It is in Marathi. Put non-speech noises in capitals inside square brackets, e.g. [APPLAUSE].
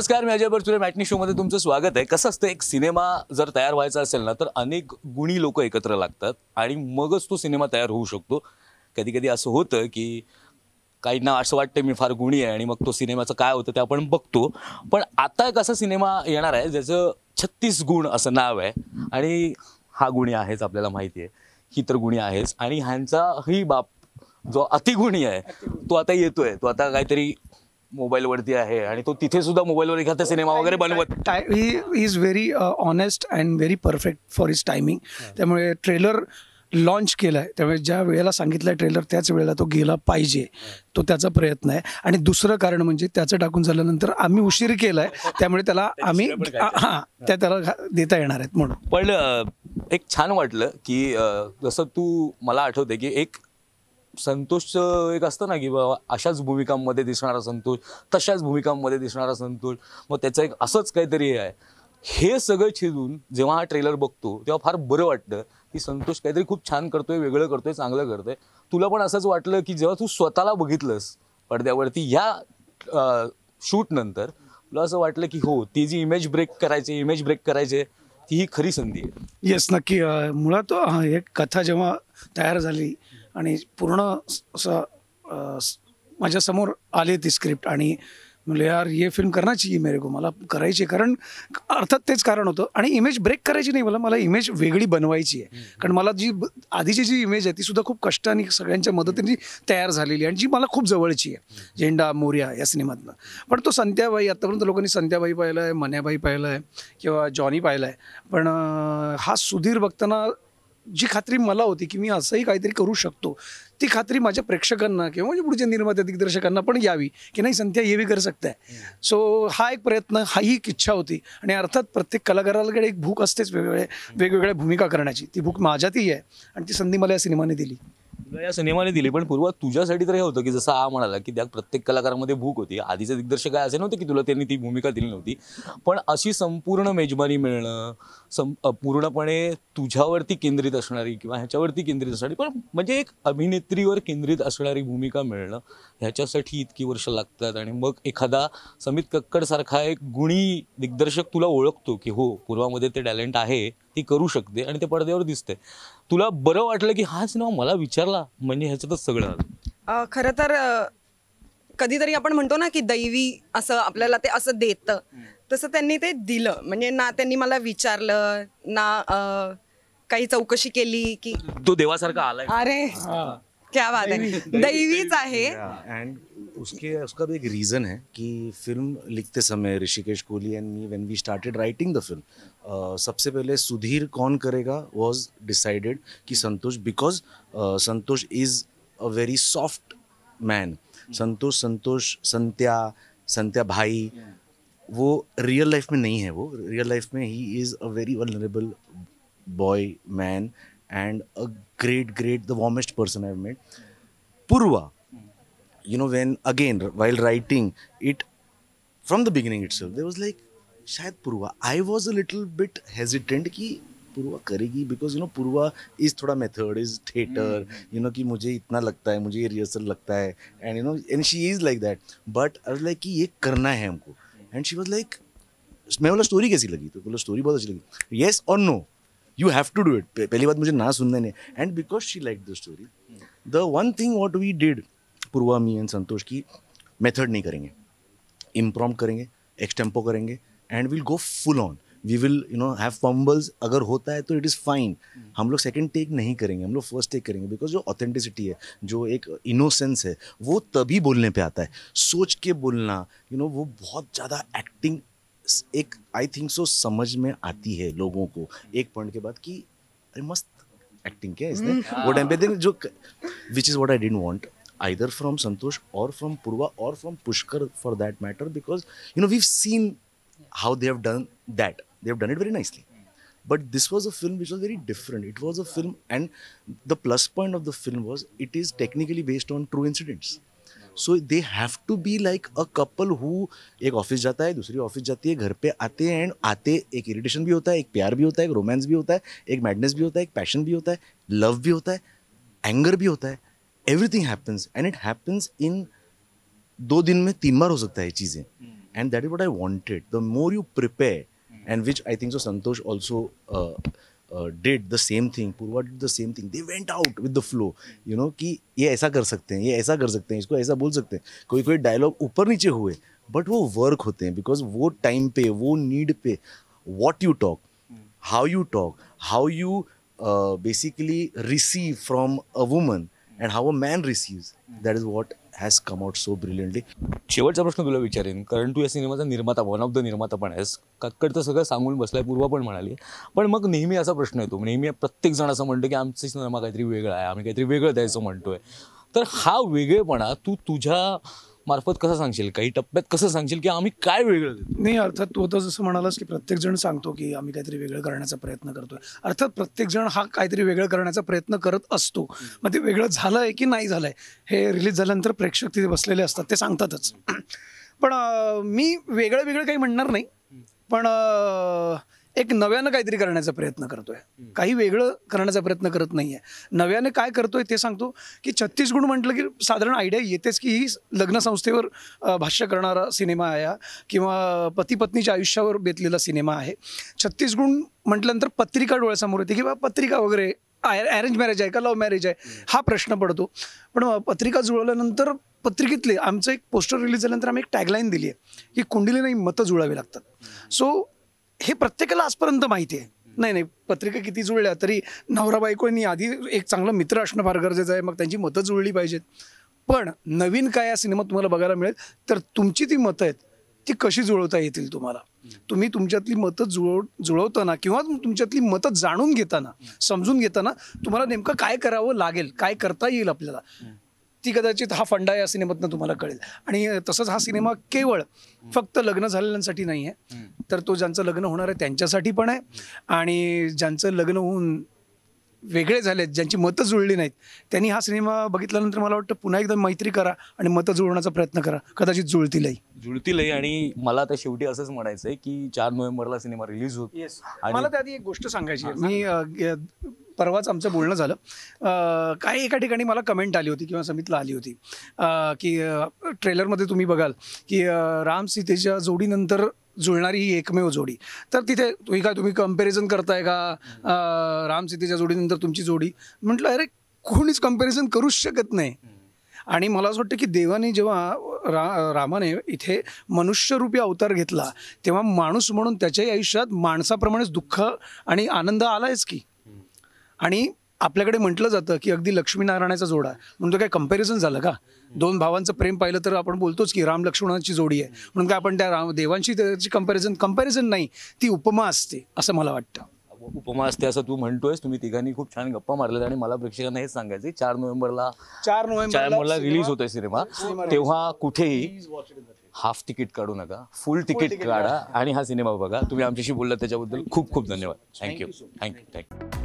नमस्कार मी अजय बरचुरे मॅटनी मध्ये तुमचं स्वागत आहे कसं असतं एक सिनेमा जर तयार व्हायचा असेल ना तर अनेक गुणी लोक एकत्र लागतात आणि मगच तो सिनेमा तयार होऊ शकतो कधी कधी असं होतं की ना असं वाटतं मी फार गुणी आहे आणि मग तो सिनेमाचं काय होतं ते आपण बघतो पण आता एक असा सिनेमा येणार आहे ज्याचं छत्तीस गुण असं नाव आहे आणि हा गुणी आहेच आपल्याला माहिती आहे ही तर गुणी आहेच आणि ह्यांचा ही बाप जो अतिगुणी आहे तो आता येतोय तो आता काहीतरी मोबाईलवरती आहे आणि तो तिथे सुद्धा मोबाईलवर एखादा सिनेमा वगैरे बनवत he is very honest and very perfect for his timing त्यामुळे ट्रेलर लॉन्च केलाय त्यामुळे ज्या वेळेला सांगितलं ट्रेलर त्याच वेळेला तो गेला पाहिजे तो त्याचा प्रयत्न आहे आणि दुसरं कारण म्हणजे त्याचं टाकून झाल्यानंतर आम्ही उशीर केलाय [LAUGHS] त्यामुळे त्याला आम्ही हां त्या त्याला देता येणार आहेत म्हणून पण एक छान वाटलं की जसं तू मला आठवते की एक संतोष एक असतं ना की बाबा अशाच भूमिकांमध्ये दिसणारा संतोष तशाच भूमिकांमध्ये दिसणारा संतोष मग त्याचं एक असंच काहीतरी आहे हे सगळं छेदून जेव्हा हा ट्रेलर बघतो तेव्हा फार बरं वाटतं की संतोष काहीतरी खूप छान करतोय वेगळं करतोय चांगलं करतोय तुला पण असंच वाटलं की जेव्हा तू स्वतःला बघितलंस पडद्यावरती ह्या शूटनंतर तुला असं वाटलं की हो ती जी इमेज ब्रेक करायची इमेज ब्रेक करायचे ती ही खरी संधी आहे येस नक्की मुळात एक कथा जेव्हा तयार झाली आणि पूर्ण असं माझ्यासमोर आले ती स्क्रिप्ट आणि म्हणलं यार ये फिल्म करण्याची मेरे को मला करायची कारण अर्थात तेच कारण होतं आणि इमेज ब्रेक करायची नाही मला मला इमेज वेगळी बनवायची आहे कारण मला जी आधीची जी इमेज आहे ती सुद्धा खूप कष्टाने सगळ्यांच्या मदतीने तयार झालेली आणि जी मला खूप जवळची आहे झेंडा मोर्या या सिनेमातनं पण तो संध्याबाई आत्तापर्यंत लोकांनी संध्याबाई पाहिलं आहे मन्याबाई पाहिलं आहे किंवा जॉनी पाहिला आहे पण हा सुधीर बघताना जी खात्री मला होती की मी असंही काहीतरी करू शकतो ती खात्री माझ्या प्रेक्षकांना किंवा म्हणजे पुढच्या निर्मात्या दिग्दर्शकांना पण यावी की नाही संध्या हेवी करू कर आहे सो हा एक प्रयत्न हा ही एक इच्छा होती आणि अर्थात प्रत्येक कलाकारालाकडे एक भूक असतेच वेगवेगळ्या वेगवेगळ्या भूमिका करण्याची ती भूक माझ्यातही आहे आणि ती संधी मला या सिनेमाने दिली तुला या सिनेमाने दिली पण पूर्व तुझ्यासाठी तर हे होतं की जसं आ म्हणाला की त्या प्रत्येक कलाकारामध्ये भूक होती आधीचे दिग्दर्शक काय असे नव्हते की तुला त्यांनी ती भूमिका दिली नव्हती पण अशी संपूर्ण मेजबानी मिळणं पूर्णपणे तुझ्यावरती केंद्रित असणारी किंवा ह्याच्यावरती केंद्रित असणारी पण म्हणजे एक अभिनेत्रीवर केंद्रित असणारी भूमिका मिळणं ह्याच्यासाठी इतकी वर्ष लागतात आणि मग एखादा समित सारखा एक गुणी दिग्दर्शक तुला ओळखतो की हो पूर्वामध्ये ते टॅलेंट आहे ती करू शकते आणि ते पडद्यावर दिसते तुला बरं वाटलं की हाच नाव मला विचारला म्हणजे ह्याच्यातच सगळं आलं खरं तर कधीतरी आपण म्हणतो ना की दैवी असं आपल्याला ते असं देत तसं त्यांनी ते दिलं म्हणजे ना त्यांनी मला विचारलं ना काही चौकशी केली की तो देवासारखा आला अरे क्या बात आहे दैवीच आहे उसके उसका भी एक रीज़न है कि फिल्म लिखते समय Rishikesh Kohli and me when we started writing the film सबसे पहले सुधीर कौन करेगा वाज डिसाइडेड कि Santosh because Santosh is a very soft man Santosh Santosh Santya Santya भाई वो रियल लाइफ में नहीं है वो रियल लाइफ में he is a very vulnerable boy man and a great great the warmest person I made Purva you know when again while writing it from the beginning it's there was like शायद Purva I was a little bit hesitant कि पूर्वा करेगी because you know Purva is थोड़ा method is theatre you know कि मुझे इतना लगता है मुझे ये रिहर्सल लगता है and you know and she is like that but I like कि ये करना है हमको एंड शी वॉज लाइक मैं बोला स्टोरी कैसी लगी तो बोला स्टोरी बहुत अच्छी लगी येस और no you have to do it पहली बात मुझे ना सुनने and because she like the story the one thing what we did Purva me and Santosh की मेथड नहीं करेंगे इम्प्रॉम करेंगे एक्सटेम्पो करेंगे and will go full on we will you know have fumbles अगर होता है तो इट इज़ फाइन हम लोग सेकेंड टेक नहीं करेंगे हम लोग फर्स्ट टेक करेंगे बिकॉज जो ऑथेंटिसिटी है जो एक इनोसेंस है वो तभी बोलने पर आता है सोच के बोलना यू you नो know, वो बहुत ज़्यादा एक्टिंग एक आई थिंक सो समझ में आती है लोगों को एक पॉइंट के बाद कि अरे मस्त एक्टिंग क्या इसने हम्म। वो टाइम पे जो which is what I don't want either from Santosh or from Purva or from Pushkar for that matter, because you know we've seen how they have done that. They have done it very nicely. But this was a film which was very different. It was a film, and the plus point of the film was it is technically based on true incidents. So they have to be like a couple who एक ऑफिस जाता है दूसरी ऑफिस जाती है घर पे आते हैं एंड आते एक इरिटेशन भी होता है एक प्यार भी होता है एक रोमांस भी होता है एक मैडनेस भी होता है एक पैशन भी होता है लव भी होता है एंगर भी होता है everything happens and it happens in दो दिन में तीन बार हो सकता है चीज़ें and that is what I wanted the more you prepare and which I think so Santosh also did the same thing Purva did the same thing they went out with the flow you know कि ये ऐसा कर सकते हैं ये ऐसा कर सकते हैं इसको ऐसा बोल सकते हैं कोई कोई डायलॉग ऊपर नीचे हुए बट वो वर्क होते हैं बिकॉज वो टाइम पे वो नीड पे what you talk how you talk how you basically receive from a woman and how a man receives that is what has come out so brilliantly शेवटचा प्रश्न तुला विचारेन कारण तू या सिनेमाचा निर्माता वन ऑफ द निर्माता पण आहेस कक्कड तर सगळं सांगून बसलाय पूर्व पण म्हणाली पण मग नेहमी असा प्रश्न येतो नेहमी प्रत्येक जण असं म्हणतो की आमचा सिनेमा काहीतरी वेगळा आहे आम्ही काहीतरी वेगळं द्यायचं म्हणतोय तर हा वेगळेपणा तू तुझ्या मार्फत कसं सांगशील काही टप्प्यात कसं सांगशील की आम्ही काय वेगळं नाही अर्थात तू आता जसं म्हणालास की प्रत्येक जण सांगतो की आम्ही काहीतरी वेगळं करण्याचा प्रयत्न करतोय अर्थात प्रत्येक जण हा काहीतरी वेगळं करण्याचा प्रयत्न करत असतो मग ते वेगळं झालं आहे की नाही झालंय हे रिलीज झाल्यानंतर प्रेक्षक तिथे बसलेले असतात ते सांगतातच पण मी वेगळं वेगळं काही म्हणणार नाही पण एक नव्यानं काहीतरी करण्याचा प्रयत्न करतोय काही वेगळं करण्याचा प्रयत्न करत नाहीये नव्यानं काय करतोय ते सांगतो की छत्तीसगुड म्हटलं की साधारण आयडिया येतेच की ही लग्नसंस्थेवर भाष्य करणारा सिनेमा आहे किंवा पती पत्नीच्या आयुष्यावर बेतलेला सिनेमा आहे छत्तीसगुण म्हटल्यानंतर पत्रिका डोळ्यासमोर येते किंवा पत्रिका वगैरे अरेंज मॅरेज आहे का लव्ह मॅरेज आहे हा प्रश्न पडतो पण पत्रिका जुळवल्यानंतर पत्रिकेतले आमचं एक पोस्टर रिलीज झाल्यानंतर आम्ही एक टॅगलाईन दिली आहे की कुंडली नाही मतं जुळावी लागतात सो हे प्रत्येकाला आजपर्यंत माहिती आहे नाही नाही पत्रिका किती जुळल्या तरी नवरा बायकोनी आधी एक चांगलं मित्र असणं फार गरजेचं आहे मग त्यांची मतं जुळली पाहिजेत पण नवीन काय या सिनेमात तुम्हाला बघायला मिळेल तर तुमची ती मतं आहेत ती कशी जुळवता येतील तुम्हाला तुम्ही तुमच्यातली मतं जुळव जुळवताना किंवा तुमच्यातली मतं जाणून घेताना समजून घेताना तुम्हाला नेमकं काय करावं लागेल काय करता येईल आपल्याला ती कदाचित हा फंडा या सिनेमातनं तुम्हाला कळेल आणि तसंच हा सिनेमा केवळ फक्त लग्न झालेल्यांसाठी नाही आहे तर तो ज्यांचं लग्न होणार आहे त्यांच्यासाठी पण आहे आणि ज्यांचं लग्न होऊन वेगळे झालेत ज्यांची मतं जुळली नाहीत त्यांनी हा सिनेमा बघितल्यानंतर मला वाटतं पुन्हा एकदा मैत्री करा आणि मतं जुळण्याचा प्रयत्न करा कदाचित जुळतीलही जुळतीलही आणि मला आता शेवटी असंच म्हणायचंय की चार नोव्हेंबरला सिनेमा रिलीज होत मला त्याआधी एक गोष्ट सांगायची मी परवाच आमचं बोलणं झालं काही एका ठिकाणी मला कमेंट आली होती किंवा समितला आली होती की ट्रेलरमध्ये तुम्ही बघाल की राम सीतेच्या जोडीनंतर जुळणारी ही एकमेव जोडी तर तिथे तुम्ही काय तुम्ही कम्पॅरिझन करताय का राम सीतेच्या जोडीनंतर तुमची जोडी म्हटलं अरे कोणीच कम्पॅरिझन करूच शकत नाही आणि मला असं वाटतं की देवाने जेव्हा रा रामाने इथे मनुष्यरूपी अवतार घेतला तेव्हा माणूस म्हणून त्याच्याही आयुष्यात माणसाप्रमाणेच दुःख आणि आनंद आहेच की आणि आपल्याकडे म्हटलं जातं की अगदी लक्ष्मीनारायणाचा जोडा म्हणून म्हणून काय कम्पॅरिझन झालं का दोन भावांचं प्रेम पाहिलं तर आपण बोलतोच की राम लक्ष्मणाची जोडी आहे म्हणून काय आपण त्या राम देवांशी त्याची कंपॅरिझन कंपॅरिझन नाही ती उपमा असते असं मला वाटतं उपमा असते असं तू म्हणतोयस तुम्ही तिघांनी खूप छान गप्पा मारल्या आणि मला प्रेक्षकांना हेच सांगायचं चार नोव्हेंबरला चार नोव्हेंबरला रिलीज होतोय सिनेमा तेव्हा कुठेही हाफ तिकीट काढू नका फुल तिकीट काढा आणि हा सिनेमा बघा तुम्ही आमच्याशी बोलला त्याच्याबद्दल खूप खूप धन्यवाद थँक्यू थँक्यू थँक्यू